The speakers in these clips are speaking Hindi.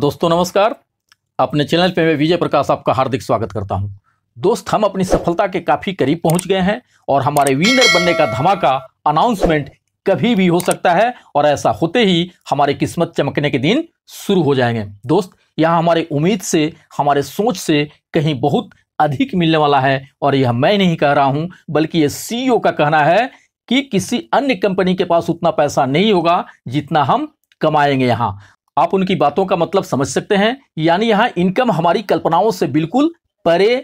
दोस्तों नमस्कार अपने चैनल पे मैं विजय प्रकाश आपका हार्दिक स्वागत करता हूं दोस्त हम अपनी सफलता के काफ़ी करीब पहुंच गए हैं और हमारे विनर बनने का धमाका अनाउंसमेंट कभी भी हो सकता है और ऐसा होते ही हमारे किस्मत चमकने के दिन शुरू हो जाएंगे दोस्त यह हमारे उम्मीद से हमारे सोच से कहीं बहुत अधिक मिलने वाला है और यह मैं नहीं कह रहा हूं बल्कि यह सीईओ का कहना है कि किसी अन्य कंपनी के पास उतना पैसा नहीं होगा जितना हम कमाएंगे यहाँ आप उनकी बातों का मतलब समझ सकते हैं यानी यहाँ इनकम हमारी कल्पनाओं से बिल्कुल परे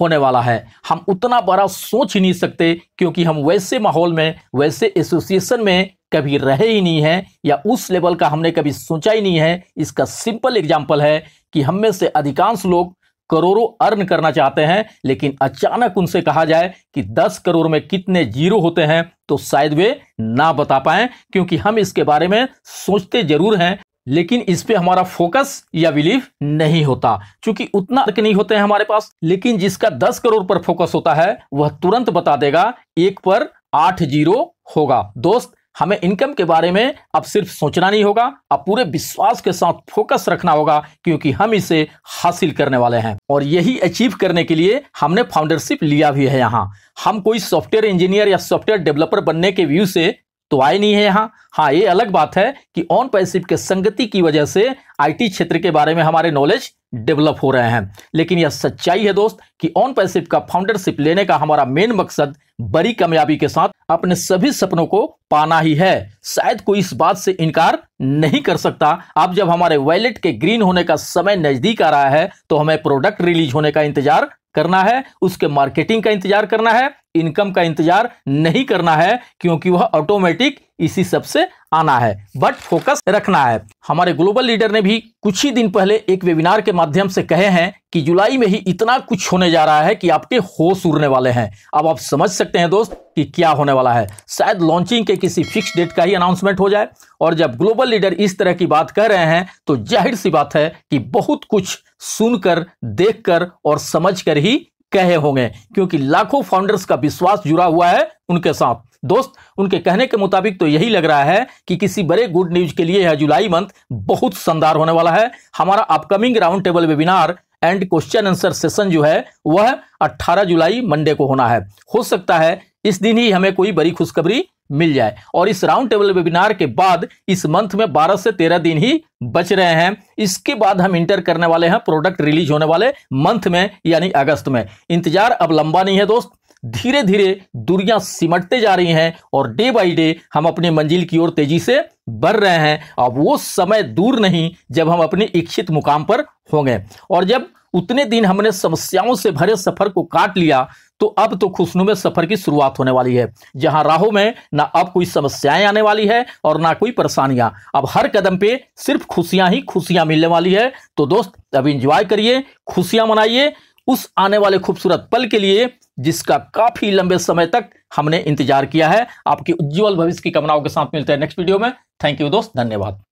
होने वाला है हम उतना बड़ा सोच ही नहीं सकते क्योंकि हम वैसे माहौल में वैसे एसोसिएशन में कभी रहे ही नहीं हैं या उस लेवल का हमने कभी सोचा ही नहीं है इसका सिंपल एग्जाम्पल है कि हम में से अधिकांश लोग करोड़ों अर्न करना चाहते हैं लेकिन अचानक उनसे कहा जाए कि 10 करोड़ में कितने जीरो होते हैं तो शायद वे ना बता पाएं क्योंकि हम इसके बारे में सोचते जरूर हैं लेकिन इस पे हमारा फोकस या बिलीव नहीं होता क्योंकि उतना तक नहीं होते हैं हमारे पास लेकिन जिसका दस करोड़ पर फोकस होता है वह तुरंत बता देगा एक पर आठ जीरो होगा दोस्त हमें इनकम के बारे में अब सिर्फ सोचना नहीं होगा अब पूरे विश्वास के साथ फोकस रखना होगा क्योंकि हम इसे हासिल करने वाले हैं और यही अचीव करने के लिए हमने फाउंडरशिप लिया भी है यहाँ हम कोई सॉफ्टवेयर इंजीनियर या सॉफ्टवेयर डेवलपर बनने के व्यू से तो आए नहीं है यहाँ हाँ ये अलग बात है कि ऑन पैसिव के संगति की वजह से आईटी क्षेत्र के बारे में हमारे नॉलेज डेवलप हो रहे हैं लेकिन यह सच्चाई है दोस्त कि ऑन पैसिव का फाउंडरशिप लेने का हमारा मेन मकसद बड़ी कामयाबी के साथ अपने सभी सपनों को पाना ही है शायद कोई इस बात से इनकार नहीं कर सकता अब जब हमारे वैलेट के ग्रीन होने का समय नजदीक आ रहा है तो हमें प्रोडक्ट रिलीज होने का इंतजार करना है उसके मार्केटिंग का इंतजार करना है इनकम का इंतजार नहीं करना है क्योंकि वह ऑटोमेटिक इसी सब से आना है बट फोकस रखना है हमारे ग्लोबल लीडर ने भी कुछ ही दिन पहले एक वेबिनार के माध्यम से कहे हैं कि जुलाई में ही इतना कुछ होने जा रहा है कि आपके होश उड़ने वाले हैं अब आप समझ सकते हैं दोस्त कि क्या होने वाला है शायद लॉन्चिंग के किसी फिक्स डेट का ही अनाउंसमेंट हो जाए और जब ग्लोबल लीडर इस तरह की बात कह रहे हैं तो जाहिर सी बात है कि बहुत कुछ सुनकर देखकर और समझकर ही कहे होंगे क्योंकि लाखों फाउंडर्स का विश्वास जुड़ा हुआ है उनके साथ दोस्त उनके कहने के मुताबिक तो यही लग रहा है कि किसी बड़े गुड न्यूज के लिए यह जुलाई मंथ बहुत शानदार होने वाला है हमारा upcoming round table webinar and question answer session जो है वह 18 जुलाई मंडे को होना है हो सकता है इस दिन ही हमें कोई बड़ी खुशखबरी मिल जाए और इस राउंड टेबल वेबिनार के बाद इस मंथ में 12 से 13 दिन ही बच रहे हैं इसके बाद हम इंटर करने वाले हैं प्रोडक्ट रिलीज होने वाले मंथ में यानी अगस्त में इंतजार अब लंबा नहीं है दोस्त धीरे धीरे दूरियां सिमटते जा रही हैं और डे बाई डे हम अपनी मंजिल की ओर तेजी से बढ़ रहे हैं अब वो समय दूर नहीं जब हम अपने इच्छित मुकाम पर होंगे और जब उतने दिन हमने समस्याओं से भरे सफर को काट लिया तो अब तो खुशनुमे सफर की शुरुआत होने वाली है जहां राहों में ना अब कोई समस्याएं आने वाली है और ना कोई परेशानियां अब हर कदम पे सिर्फ खुशियां ही खुशियां मिलने वाली है तो दोस्त अब इंजॉय करिए खुशियां मनाइए उस आने वाले खूबसूरत पल के लिए जिसका काफी लंबे समय तक हमने इंतजार किया है आपके उज्जवल भविष्य की कामनाओं के साथ मिलते हैं नेक्स्ट वीडियो में थैंक यू दोस्त धन्यवाद